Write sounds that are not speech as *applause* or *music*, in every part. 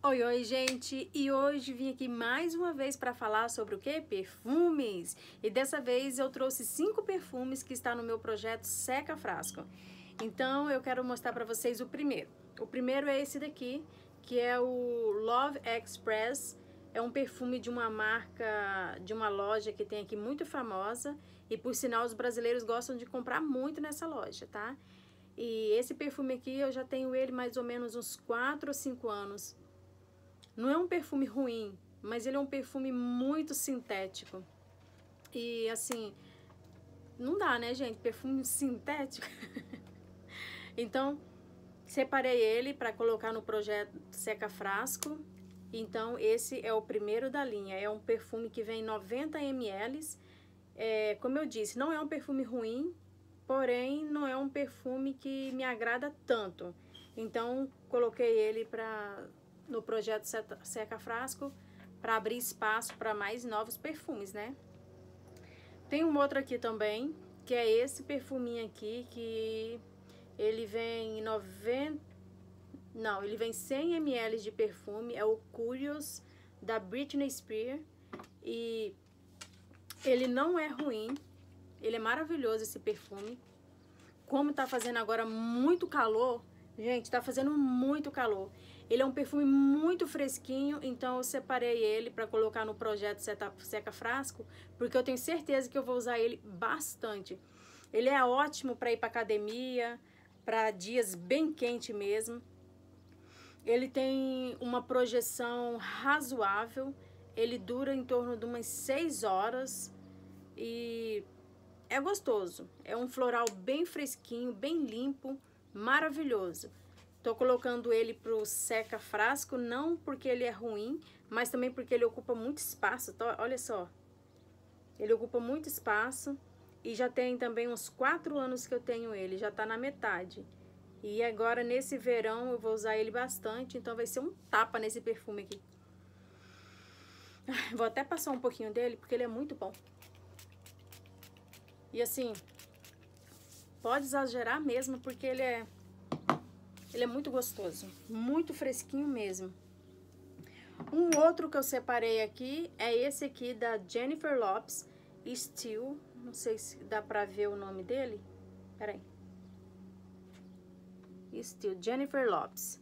Oi, oi, gente! E hoje vim aqui mais uma vez para falar sobre o que? Perfumes! E dessa vez eu trouxe cinco perfumes que está no meu projeto Seca Frasco. Então eu quero mostrar para vocês o primeiro. O primeiro é esse daqui, que é o Love Express. É um perfume de uma marca, de uma loja que tem aqui muito famosa. E por sinal, os brasileiros gostam de comprar muito nessa loja, tá? E esse perfume aqui, eu já tenho ele mais ou menos uns 4 ou 5 anos não é um perfume ruim, mas ele é um perfume muito sintético. E assim, não dá, né, gente? Perfume sintético. *laughs* então, separei ele para colocar no projeto Seca Frasco. Então, esse é o primeiro da linha. É um perfume que vem 90 ml. É, como eu disse, não é um perfume ruim, porém não é um perfume que me agrada tanto. Então, coloquei ele para no projeto Seca Frasco para abrir espaço para mais novos perfumes, né? Tem um outro aqui também, que é esse perfuminho aqui, que ele vem 90... Não, ele vem 100 ml de perfume, é o Curious da Britney Spears. E ele não é ruim, ele é maravilhoso esse perfume. Como tá fazendo agora muito calor, Gente, tá fazendo muito calor. Ele é um perfume muito fresquinho, então eu separei ele para colocar no projeto Seca Frasco, porque eu tenho certeza que eu vou usar ele bastante. Ele é ótimo para ir para academia, para dias bem quente mesmo. Ele tem uma projeção razoável, ele dura em torno de umas 6 horas e é gostoso. É um floral bem fresquinho, bem limpo maravilhoso. Tô colocando ele pro seca frasco, não porque ele é ruim, mas também porque ele ocupa muito espaço. Tô, tá? olha só, ele ocupa muito espaço e já tem também uns quatro anos que eu tenho ele, já tá na metade. E agora nesse verão eu vou usar ele bastante, então vai ser um tapa nesse perfume aqui. Vou até passar um pouquinho dele, porque ele é muito bom. E assim, Pode exagerar mesmo, porque ele é, ele é muito gostoso. Muito fresquinho mesmo. Um outro que eu separei aqui é esse aqui da Jennifer Lopes Steel. Não sei se dá pra ver o nome dele. Peraí. Steel, Jennifer Lopes.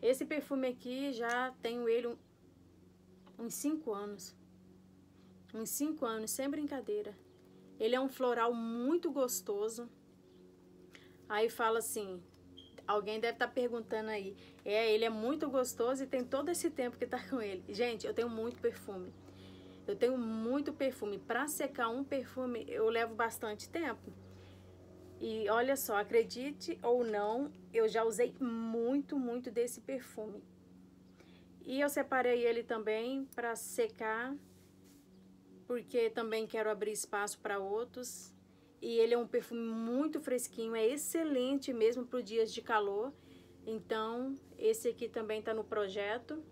Esse perfume aqui, já tenho ele um, uns 5 anos. Uns 5 anos, sem brincadeira. Ele é um floral muito gostoso. Aí fala assim, alguém deve estar tá perguntando aí, é, ele é muito gostoso e tem todo esse tempo que tá com ele. Gente, eu tenho muito perfume. Eu tenho muito perfume. Para secar um perfume, eu levo bastante tempo. E olha só, acredite ou não, eu já usei muito, muito desse perfume. E eu separei ele também para secar, porque também quero abrir espaço para outros. E ele é um perfume muito fresquinho, é excelente mesmo para dias de calor. Então, esse aqui também está no projeto.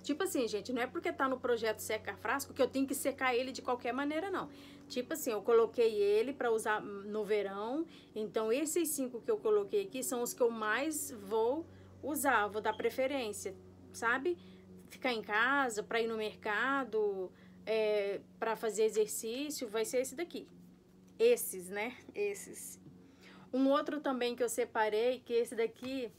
Tipo assim, gente, não é porque tá no projeto seca frasco que eu tenho que secar ele de qualquer maneira, não. Tipo assim, eu coloquei ele para usar no verão. Então, esses cinco que eu coloquei aqui são os que eu mais vou usar, vou dar preferência, sabe? Ficar em casa, para ir no mercado, é, para fazer exercício, vai ser esse daqui. Esses, né? Esses. Um outro também que eu separei, que esse daqui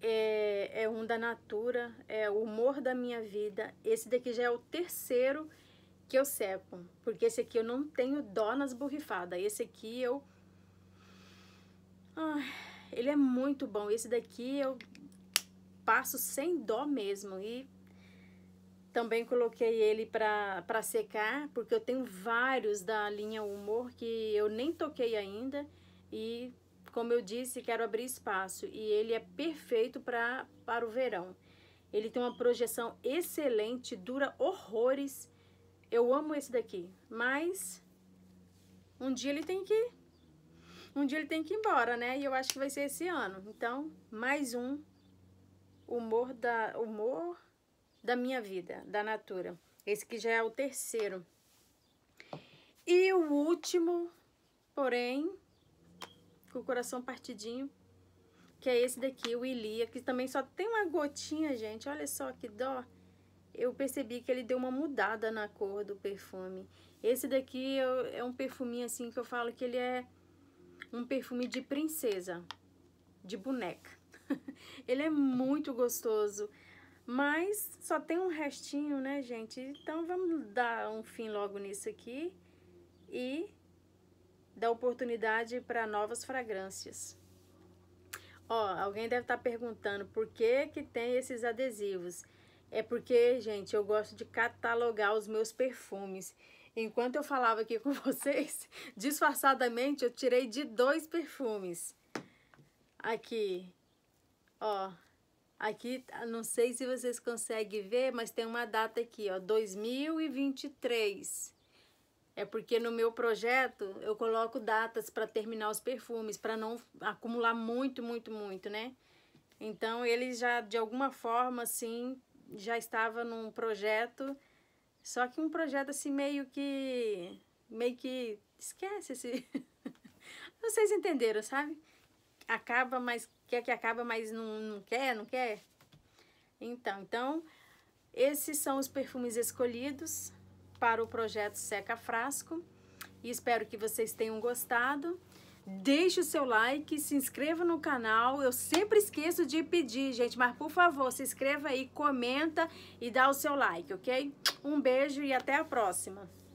é, é um da Natura, é o humor da minha vida. Esse daqui já é o terceiro que eu sepo, porque esse aqui eu não tenho dó nas borrifadas. Esse aqui eu... Ai, ele é muito bom. Esse daqui eu passo sem dó mesmo e também coloquei ele para secar, porque eu tenho vários da linha Humor que eu nem toquei ainda e, como eu disse, quero abrir espaço. E ele é perfeito pra, para o verão. Ele tem uma projeção excelente, dura horrores. Eu amo esse daqui, mas um dia ele tem que um dia ele tem que ir embora, né? E eu acho que vai ser esse ano. Então, mais um humor da humor da minha vida, da Natura. Esse que já é o terceiro. E o último, porém, com o coração partidinho, que é esse daqui, o Ilia, que também só tem uma gotinha, gente. Olha só que dó. Eu percebi que ele deu uma mudada na cor do perfume. Esse daqui é um perfuminho assim que eu falo que ele é um perfume de princesa, de boneca. *laughs* ele é muito gostoso. Mas só tem um restinho, né, gente? Então vamos dar um fim logo nisso aqui e dar oportunidade para novas fragrâncias. Ó, alguém deve estar tá perguntando por que que tem esses adesivos. É porque, gente, eu gosto de catalogar os meus perfumes. Enquanto eu falava aqui *laughs* com vocês, disfarçadamente eu tirei de dois perfumes. Aqui, ó, Aqui, tá, não sei se vocês conseguem ver, mas tem uma data aqui, ó, 2023. É porque no meu projeto eu coloco datas para terminar os perfumes, para não acumular muito, muito, muito, né? Então ele já de alguma forma assim já estava num projeto, só que um projeto assim meio que meio que esquece assim... Vocês *laughs* entenderam, sabe? acaba, mas quer que acaba, mas não, não quer, não quer? Então, então, esses são os perfumes escolhidos para o projeto Seca Frasco. E espero que vocês tenham gostado. Deixe o seu like, se inscreva no canal. Eu sempre esqueço de pedir, gente, mas por favor, se inscreva aí, comenta e dá o seu like, ok? Um beijo e até a próxima.